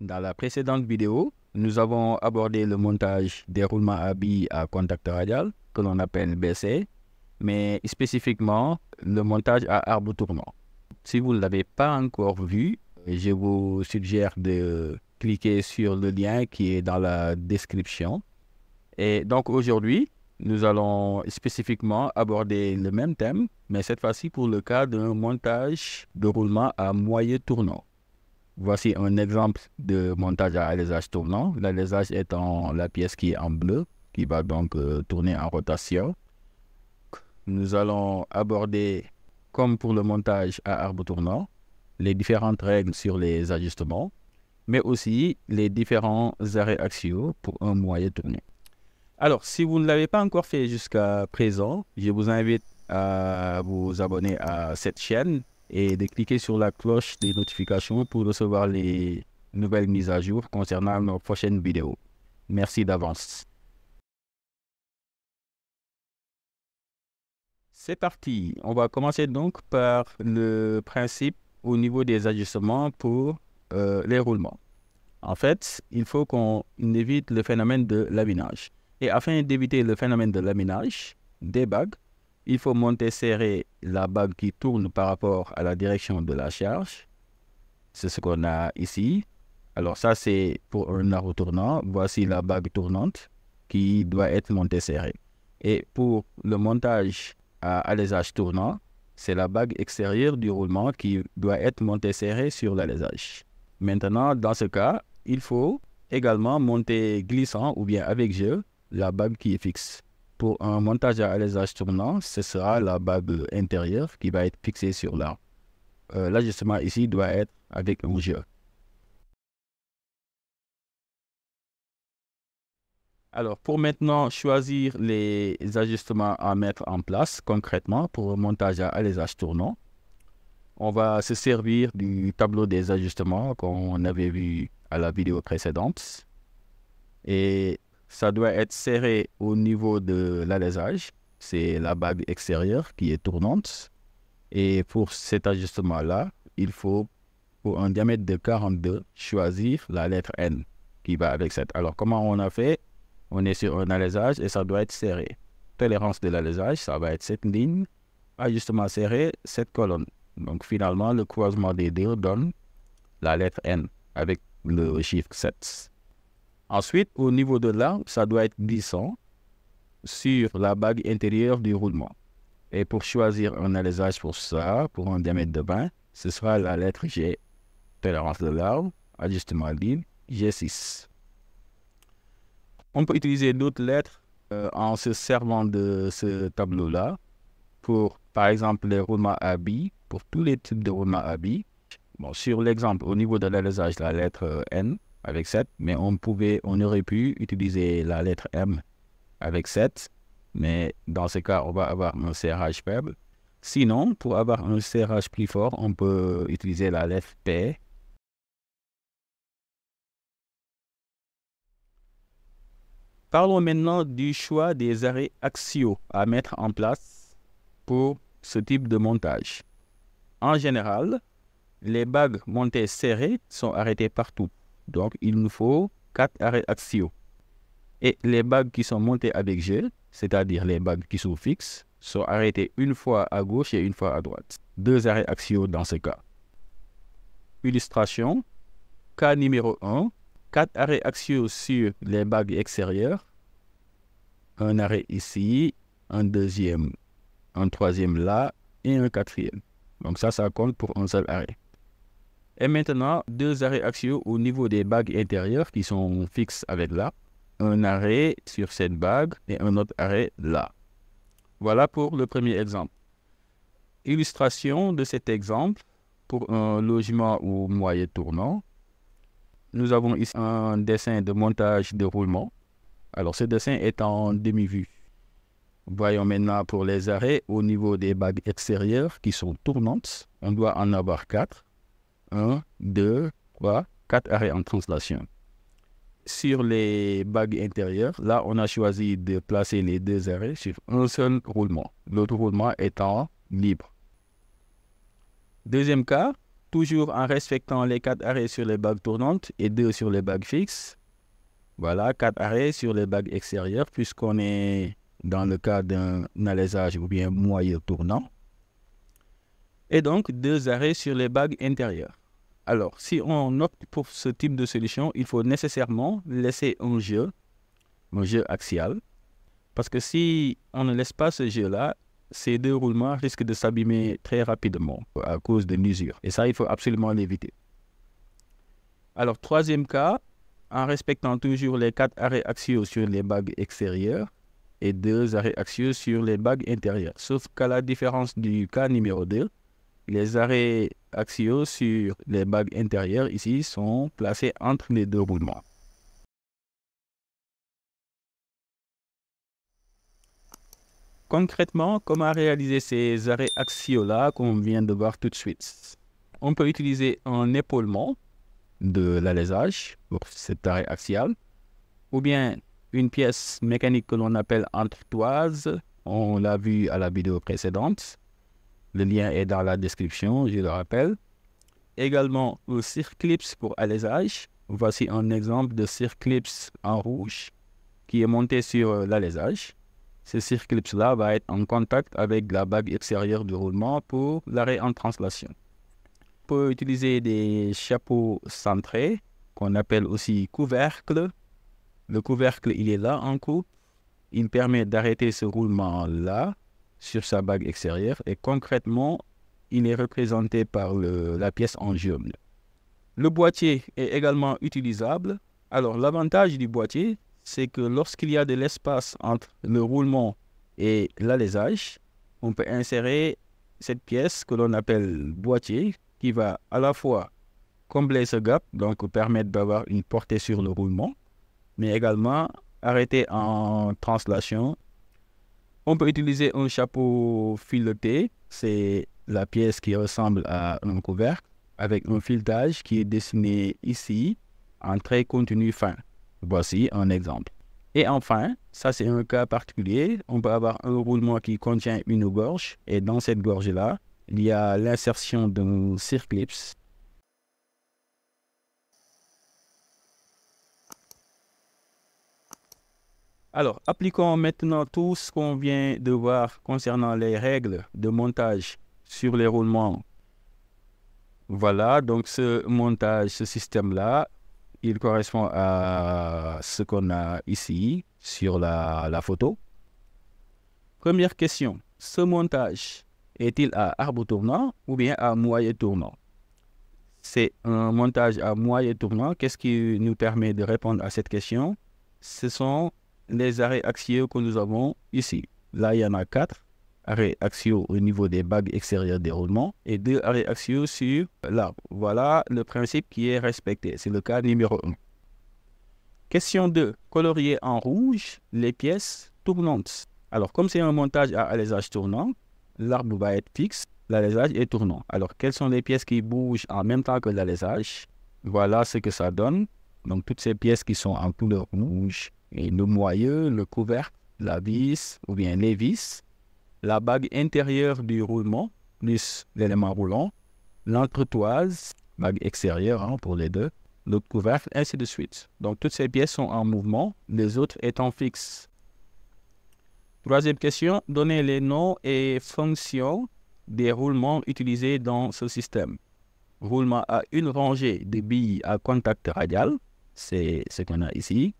Dans la précédente vidéo, nous avons abordé le montage des roulements à billes à contact radial, que l'on appelle BC, mais spécifiquement le montage à arbre tournant. Si vous ne l'avez pas encore vu, je vous suggère de cliquer sur le lien qui est dans la description. Et donc aujourd'hui, nous allons spécifiquement aborder le même thème, mais cette fois-ci pour le cas d'un montage de roulement à moyen tournant. Voici un exemple de montage à alésage tournant. L'alésage étant la pièce qui est en bleu, qui va donc euh, tourner en rotation. Nous allons aborder, comme pour le montage à arbre tournant, les différentes règles sur les ajustements, mais aussi les différents arrêts axiaux pour un moyen tourné. Alors, si vous ne l'avez pas encore fait jusqu'à présent, je vous invite à vous abonner à cette chaîne et de cliquer sur la cloche des notifications pour recevoir les nouvelles mises à jour concernant nos prochaines vidéos. Merci d'avance. C'est parti. On va commencer donc par le principe au niveau des ajustements pour euh, les roulements. En fait, il faut qu'on évite le phénomène de laminage. Et afin d'éviter le phénomène de laminage des bagues, il faut monter serré la bague qui tourne par rapport à la direction de la charge. C'est ce qu'on a ici. Alors ça, c'est pour un arbre tournant. Voici la bague tournante qui doit être montée serrée. Et pour le montage à alésage tournant, c'est la bague extérieure du roulement qui doit être montée serrée sur l'alésage. Maintenant, dans ce cas, il faut également monter glissant ou bien avec jeu la bague qui est fixe pour un montage à alésage tournant, ce sera la barbe intérieure qui va être fixée sur l'arbre. Euh, l'ajustement ici doit être avec un jeu. Alors, pour maintenant choisir les ajustements à mettre en place concrètement pour un montage à alésage tournant, on va se servir du tableau des ajustements qu'on avait vu à la vidéo précédente. Et ça doit être serré au niveau de l'alésage. C'est la bague extérieure qui est tournante. Et pour cet ajustement-là, il faut, pour un diamètre de 42, choisir la lettre N qui va avec cette. Alors, comment on a fait On est sur un alésage et ça doit être serré. Tolérance de l'alésage, ça va être cette ligne. Ajustement serré, cette colonne. Donc, finalement, le croisement des deux donne la lettre N avec le chiffre 7. Ensuite, au niveau de l'arbre, ça doit être glissant sur la bague intérieure du roulement. Et pour choisir un alésage pour ça, pour un diamètre de bain, ce sera la lettre G, tolérance de l'arbre, ajustement ligne. G6. On peut utiliser d'autres lettres euh, en se servant de ce tableau-là pour, par exemple, les roulements à billes, pour tous les types de roulements à billes. Bon, sur l'exemple, au niveau de l'alésage, la lettre euh, N, avec 7, mais on pouvait, on aurait pu utiliser la lettre M avec 7, mais dans ce cas, on va avoir un serrage faible. Sinon, pour avoir un serrage plus fort, on peut utiliser la lettre P. Parlons maintenant du choix des arrêts axiaux à mettre en place pour ce type de montage. En général, les bagues montées serrées sont arrêtées partout donc, il nous faut quatre arrêts axiaux. Et les bagues qui sont montées avec gel, c'est-à-dire les bagues qui sont fixes, sont arrêtées une fois à gauche et une fois à droite. Deux arrêts axiaux dans ce cas. Illustration. Cas numéro 1. 4 arrêts axiaux sur les bagues extérieures. Un arrêt ici, un deuxième, un troisième là et un quatrième. Donc ça, ça compte pour un seul arrêt. Et maintenant, deux arrêts axiaux au niveau des bagues intérieures qui sont fixes avec là. Un arrêt sur cette bague et un autre arrêt là. Voilà pour le premier exemple. Illustration de cet exemple pour un logement ou moyen tournant. Nous avons ici un dessin de montage de roulement. Alors ce dessin est en demi-vue. Voyons maintenant pour les arrêts au niveau des bagues extérieures qui sont tournantes. On doit en avoir quatre. 1, 2, 3, 4 arrêts en translation. Sur les bagues intérieures, là, on a choisi de placer les deux arrêts sur un seul roulement, l'autre roulement étant libre. Deuxième cas, toujours en respectant les 4 arrêts sur les bagues tournantes et 2 sur les bagues fixes. Voilà, 4 arrêts sur les bagues extérieures, puisqu'on est dans le cas d'un alésage ou bien moyen tournant et donc deux arrêts sur les bagues intérieures. Alors, si on opte pour ce type de solution, il faut nécessairement laisser un jeu, un jeu axial, parce que si on ne laisse pas ce jeu-là, ces deux roulements risquent de s'abîmer très rapidement à cause de l'usure. Et ça, il faut absolument l'éviter. Alors, troisième cas, en respectant toujours les quatre arrêts axiaux sur les bagues extérieures et deux arrêts axiaux sur les bagues intérieures. Sauf qu'à la différence du cas numéro 2, les arrêts axiaux sur les bagues intérieures ici sont placés entre les deux roulements. Concrètement, comment réaliser ces arrêts axiaux-là qu'on vient de voir tout de suite On peut utiliser un épaulement de l'alésage pour cet arrêt axial, ou bien une pièce mécanique que l'on appelle entretoise, on l'a vu à la vidéo précédente, le lien est dans la description, je le rappelle. Également, le circlips pour alésage. Voici un exemple de circlips en rouge qui est monté sur euh, l'alésage. Ce circlips-là va être en contact avec la bague extérieure du roulement pour l'arrêt en translation. On peut utiliser des chapeaux centrés qu'on appelle aussi couvercle. Le couvercle, il est là en coupe. Il permet d'arrêter ce roulement-là sur sa bague extérieure et concrètement, il est représenté par la pièce en germe. Le boîtier est également utilisable. Alors l'avantage du boîtier, c'est que lorsqu'il y a de l'espace entre le roulement et l'alésage, on peut insérer cette pièce que l'on appelle boîtier qui va à la fois combler ce gap, donc permettre d'avoir une portée sur le roulement, mais également arrêter en translation on peut utiliser un chapeau fileté, c'est la pièce qui ressemble à un couvercle, avec un filetage qui est dessiné ici en trait continu fin. Voici un exemple. Et enfin, ça c'est un cas particulier, on peut avoir un roulement qui contient une gorge, et dans cette gorge-là, il y a l'insertion d'un circlips Alors, appliquons maintenant tout ce qu'on vient de voir concernant les règles de montage sur les roulements. Voilà, donc ce montage, ce système-là, il correspond à ce qu'on a ici sur la, photo. Première question, ce montage est-il à arbre tournant ou bien à moyen tournant C'est un montage à moyen tournant. Qu'est-ce qui nous permet de répondre à cette question Ce sont les arrêts axiaux que nous avons ici. Là, il y en a quatre arrêts axiaux au niveau des bagues extérieures des roulements et deux arrêts axiaux sur l'arbre. Voilà le principe qui est respecté. C'est le cas numéro 1. Question 2. Colorier en rouge les pièces tournantes. Alors, comme c'est un montage à alésage tournant, l'arbre va être fixe, l'alésage est tournant. Alors, quelles sont les pièces qui bougent en même temps que l'alésage Voilà ce que ça donne. Donc, toutes ces pièces qui sont en couleur rouge et le moyeu, le couvercle, la vis ou bien les vis, la bague intérieure du roulement plus l'élément roulant, l'entretoise, bague extérieure hein, pour les deux, le couvercle, ainsi de suite. Donc toutes ces pièces sont en mouvement, les autres étant fixes. Troisième question, donnez les noms et fonctions des roulements utilisés dans ce système. Roulement à une rangée de billes à contact radial, c'est ce qu'on a ici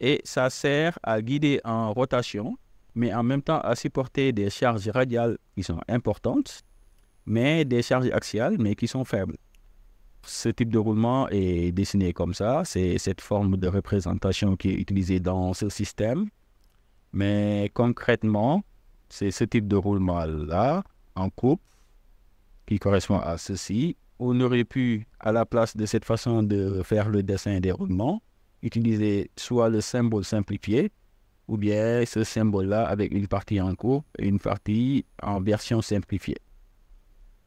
et ça sert à guider en rotation, mais en même temps à supporter des charges radiales qui sont importantes, mais des charges axiales, mais qui sont faibles. Ce type de roulement est dessiné comme ça, c'est cette forme de représentation qui est utilisée dans ce système, mais concrètement, c'est ce type de roulement-là, en coupe, qui correspond à ceci. On aurait pu, à la place de cette façon de faire le dessin des roulements, utiliser soit le symbole simplifié, ou bien ce symbole-là avec une partie en coupe, et une partie en version simplifiée.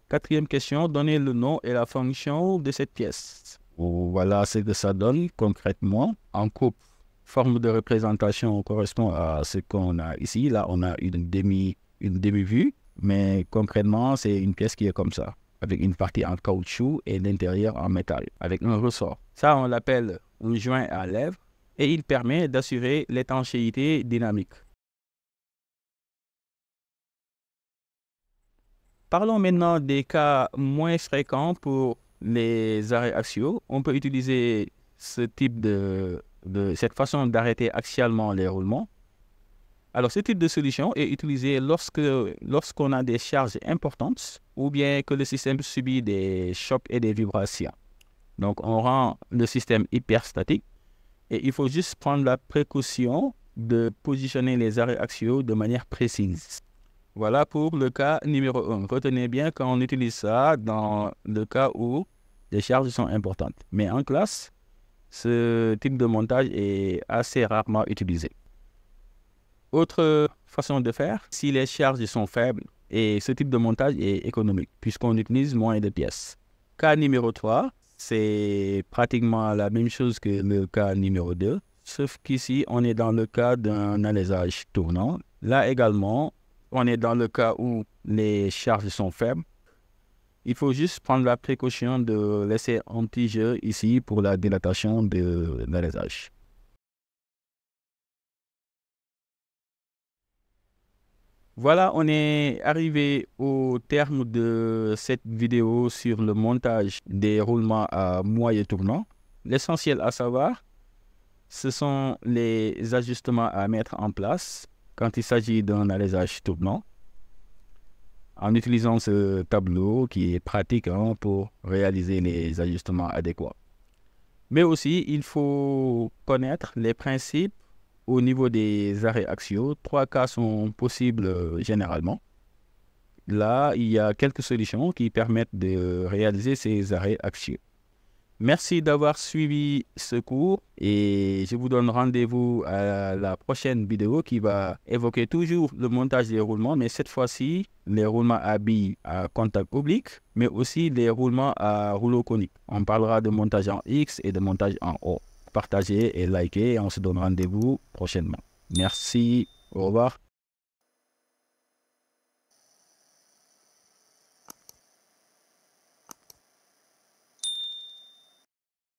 Quatrième question, donnez le nom et la fonction de cette pièce. Voilà ce que ça donne concrètement. En coupe, forme de représentation correspond à ce qu'on a ici. Là, on a une demi-vue, une demi mais concrètement, c'est une pièce qui est comme ça avec une partie en caoutchouc et l'intérieur en métal, avec un ressort. Ça, on l'appelle un joint à lèvres et il permet d'assurer l'étanchéité dynamique. Parlons maintenant des cas moins fréquents pour les arrêts axiaux. On peut utiliser ce type de, de cette façon d'arrêter axialement les roulements alors, ce type de solution est utilisé lorsque, lorsqu'on a des charges importantes ou bien que le système subit des chocs et des vibrations. Donc, on rend le système hyper statique et il faut juste prendre la précaution de positionner les arrêts axiaux de manière précise. Voilà pour le cas numéro 1. Retenez bien qu'on utilise ça dans le cas où les charges sont importantes. Mais en classe, ce type de montage est assez rarement utilisé. Autre façon de faire, si les charges sont faibles, et ce type de montage est économique puisqu'on utilise moins de pièces. Cas numéro 3, c'est pratiquement la même chose que le cas numéro 2, sauf qu'ici, on est dans le cas d'un alésage tournant. Là également, on est dans le cas où les charges sont faibles. Il faut juste prendre la précaution de laisser un petit jeu ici pour la dilatation de l'alésage. Voilà, on est arrivé au terme de cette vidéo sur le montage des roulements à moyen tournant. L'essentiel à savoir, ce sont les ajustements à mettre en place quand il s'agit d'un alésage tournant en utilisant ce tableau qui est pratique hein, pour réaliser les ajustements adéquats. Mais aussi, il faut connaître les principes au niveau des arrêts axiaux, trois cas sont possibles euh, généralement. Là, il y a quelques solutions qui permettent de réaliser ces arrêts axiaux. Merci d'avoir suivi ce cours et je vous donne rendez-vous à la prochaine vidéo qui va évoquer toujours le montage des roulements, mais cette fois-ci les roulements à billes à contact oblique, mais aussi les roulements à rouleau conique. On parlera de montage en X et de montage en O. Partager et liker Et on se donne rendez-vous prochainement. Merci. Au revoir.